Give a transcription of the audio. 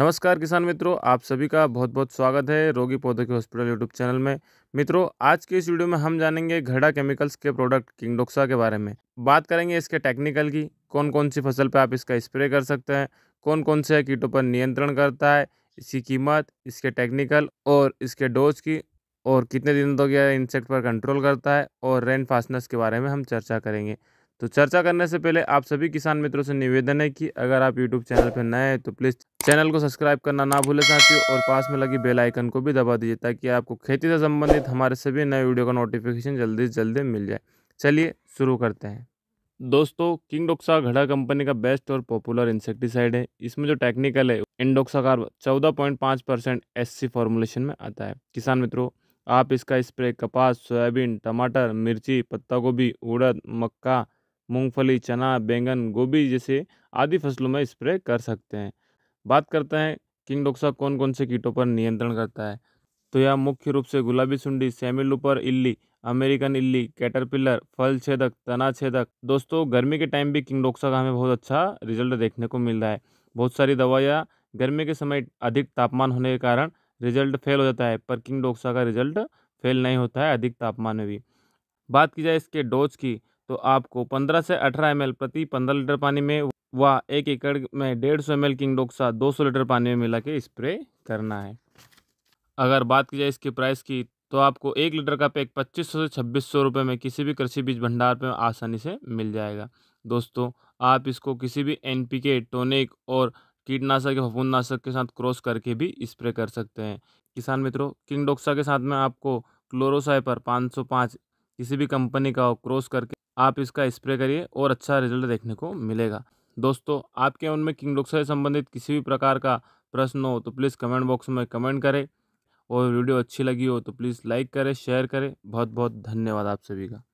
नमस्कार किसान मित्रों आप सभी का बहुत बहुत स्वागत है रोगी पौधों के हॉस्पिटल यूट्यूब चैनल में मित्रों आज के इस वीडियो में हम जानेंगे घड़ा केमिकल्स के प्रोडक्ट किंगडोक्सा के बारे में बात करेंगे इसके टेक्निकल की कौन कौन सी फसल पर आप इसका स्प्रे कर सकते हैं कौन कौन से कीटों पर नियंत्रण करता है इसकी कीमत इसके टेक्निकल और इसके डोज की और कितने दिनों तक यह इंसेक्ट पर कंट्रोल करता है और रेन फास्टनेस के बारे में हम चर्चा करेंगे तो चर्चा करने से पहले आप सभी किसान मित्रों से निवेदन है कि अगर आप यूट्यूब चैनल पर नए हैं तो प्लीज़ चैनल को सब्सक्राइब करना ना भूलें साथियों और पास में लगी बेल आइकन को भी दबा दीजिए ताकि आपको खेती से संबंधित हमारे सभी नए वीडियो का नोटिफिकेशन जल्दी से जल्दी मिल जाए चलिए शुरू करते हैं दोस्तों किंग डोक्सा घड़ा कंपनी का बेस्ट और पॉपुलर इंसेक्टिसाइड है इसमें जो टेक्निकल है इंडोक्सा कार्ब चौदह पॉइंट पाँच परसेंट एस सी फॉर्मुलेशन में आता है किसान मित्रों आप इसका स्प्रे कपास सोयाबीन टमाटर मिर्ची पत्ता गोभी उड़द मक्का मूंगफली चना बैंगन गोभी जैसे आदि फसलों में स्प्रे कर सकते हैं बात करते हैं किंग डोक्सा कौन कौन से कीटों पर नियंत्रण करता है तो यह मुख्य रूप से गुलाबी सुंडी सेमिलुपर इल्ली अमेरिकन इल्ली कैटरपिलर फल छेदक तना छेदक दोस्तों गर्मी के टाइम भी किंग डोक्सा का हमें बहुत अच्छा रिजल्ट देखने को मिल रहा है बहुत सारी दवाइयाँ गर्मी के समय अधिक तापमान होने के कारण रिजल्ट फेल हो जाता है पर किंग डोक्सा का रिजल्ट फेल नहीं होता है अधिक तापमान में भी बात की जाए इसके डोज की तो आपको 15 से 18 एम प्रति 15 लीटर पानी में व एक एकड़ में डेढ़ सौ एम एल किंग डोक्सा सा दो लीटर पानी में मिला के स्प्रे करना है अगर बात की जाए इसकी प्राइस की तो आपको एक लीटर का पैक पच्चीस सौ से छब्बीस सौ रुपये में किसी भी कृषि बीज भंडार पर आसानी से मिल जाएगा दोस्तों आप इसको किसी भी एन पी के टोनिक और कीटनाशक या फफूंदनाशक के साथ क्रॉस करके भी स्प्रे कर सकते हैं किसान मित्रों किंग डोक्सा के साथ में आपको क्लोरोसाइपर पाँच किसी भी कंपनी का क्रॉस करके आप इसका स्प्रे करिए और अच्छा रिजल्ट देखने को मिलेगा दोस्तों आपके उनमें किंगडोक्सा से संबंधित किसी भी प्रकार का प्रश्न हो तो प्लीज़ कमेंट बॉक्स में कमेंट करें और वीडियो अच्छी लगी हो तो प्लीज़ लाइक करें शेयर करें बहुत बहुत धन्यवाद आप सभी का